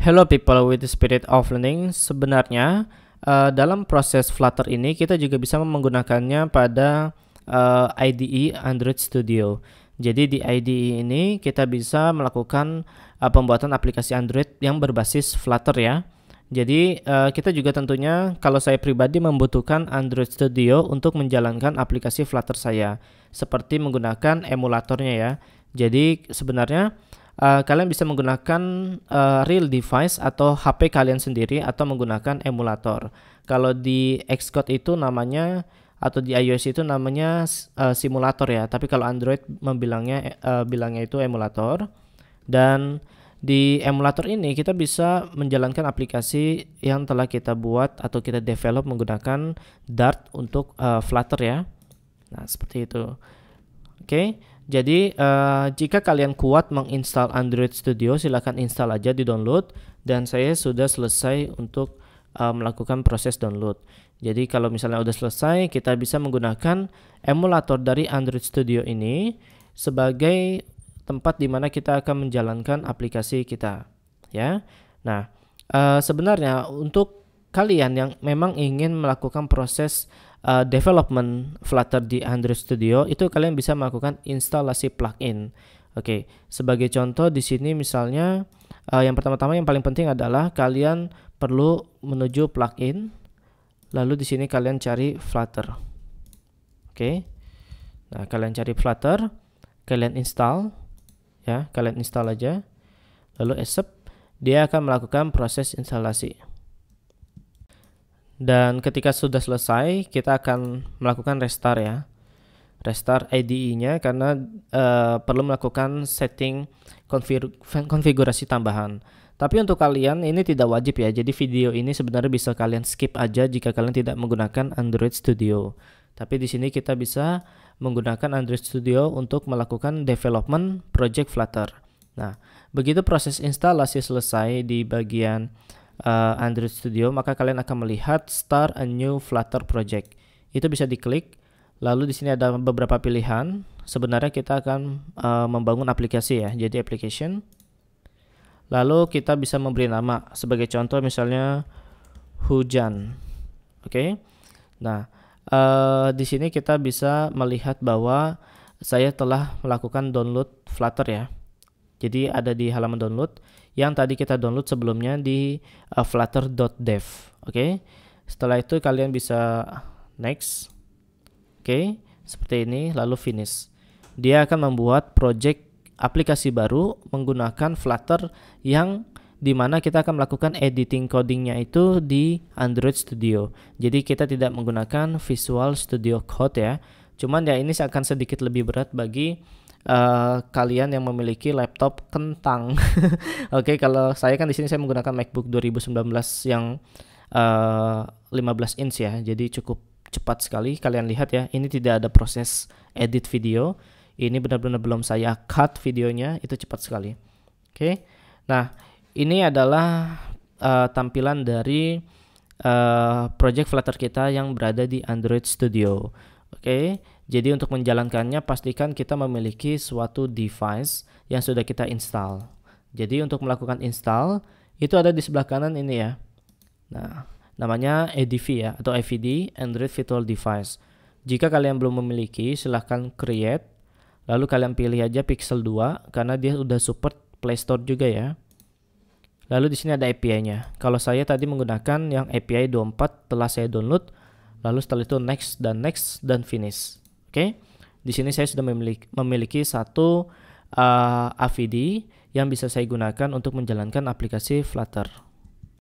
Hello people with the spirit of learning. Sebenarnya uh, dalam proses Flutter ini kita juga bisa menggunakannya pada uh, eh, IDE Android Studio. Jadi di IDE ini kita bisa melakukan uh, pembuatan aplikasi Android yang berbasis Flutter ya. Jadi uh, kita juga tentunya kalau saya pribadi membutuhkan Android Studio untuk menjalankan aplikasi Flutter saya seperti menggunakan emulatornya ya. Jadi sebenarnya uh, kalian bisa menggunakan uh, real device atau HP kalian sendiri atau menggunakan emulator. Kalau di Xcode itu namanya atau di iOS itu namanya uh, simulator ya, tapi kalau Android membilangnya uh, bilangnya itu emulator dan di emulator ini kita bisa menjalankan aplikasi yang telah kita buat atau kita develop menggunakan Dart untuk uh, Flutter ya. Nah, seperti itu. Oke, okay. jadi uh, jika kalian kuat menginstal Android Studio, silahkan install aja di download. Dan saya sudah selesai untuk uh, melakukan proses download. Jadi kalau misalnya sudah selesai, kita bisa menggunakan emulator dari Android Studio ini sebagai tempat di mana kita akan menjalankan aplikasi kita ya. Nah, uh, sebenarnya untuk kalian yang memang ingin melakukan proses uh, development Flutter di Android Studio itu kalian bisa melakukan instalasi plugin. Oke, sebagai contoh di sini misalnya uh, yang pertama-tama yang paling penting adalah kalian perlu menuju plugin lalu di sini kalian cari Flutter. Oke. Nah, kalian cari Flutter, kalian install ya kalian install aja lalu accept dia akan melakukan proses instalasi dan ketika sudah selesai kita akan melakukan restart ya restart IDE-nya karena uh, perlu melakukan setting konfigur konfigurasi tambahan. Tapi untuk kalian ini tidak wajib ya. Jadi video ini sebenarnya bisa kalian skip aja jika kalian tidak menggunakan Android Studio. Tapi di sini kita bisa menggunakan Android Studio untuk melakukan development project Flutter. Nah, begitu proses instalasi selesai di bagian uh, Android Studio, maka kalian akan melihat start a new Flutter project. Itu bisa diklik. Lalu di sini ada beberapa pilihan. Sebenarnya kita akan uh, membangun aplikasi ya, jadi application. Lalu kita bisa memberi nama. Sebagai contoh misalnya hujan. Oke. Okay? Nah, Uh, di sini kita bisa melihat bahwa saya telah melakukan download Flutter ya. Jadi ada di halaman download yang tadi kita download sebelumnya di uh, eh, flutter.dev. Oke. Okay? Setelah itu kalian bisa next. Oke, okay? seperti ini lalu finish. Dia akan membuat project aplikasi baru menggunakan Flutter yang di mana kita akan melakukan editing codingnya itu di Android Studio. Jadi kita tidak menggunakan Visual Studio Code ya. Cuman ya ini akan sedikit lebih berat bagi uh, kalian yang memiliki laptop kentang. Oke, okay, kalau saya kan di sini saya menggunakan MacBook 2019 yang uh, eh, 15 inch ya. Jadi cukup cepat sekali. Kalian lihat ya, ini tidak ada proses edit video. Ini benar-benar belum saya cut videonya, itu cepat sekali. Oke. Okay. Nah, ini adalah uh, tampilan dari uh, project Flutter kita yang berada di Android Studio. Oke, okay? jadi untuk menjalankannya pastikan kita memiliki suatu device yang sudah kita install. Jadi untuk melakukan install itu ada di sebelah kanan ini ya. Nah, namanya ADV ya atau AVD Android Virtual Device. Jika kalian belum memiliki, silahkan create. Lalu kalian pilih aja Pixel 2 karena dia sudah support Play Store juga ya. Lalu di sini ada API-nya. Kalau saya tadi menggunakan yang API 24 telah saya download, lalu setelah itu next dan next dan finish. Oke. Okay? Di sini saya sudah memiliki, memiliki satu uh, eh, AVD yang bisa saya gunakan untuk menjalankan aplikasi Flutter.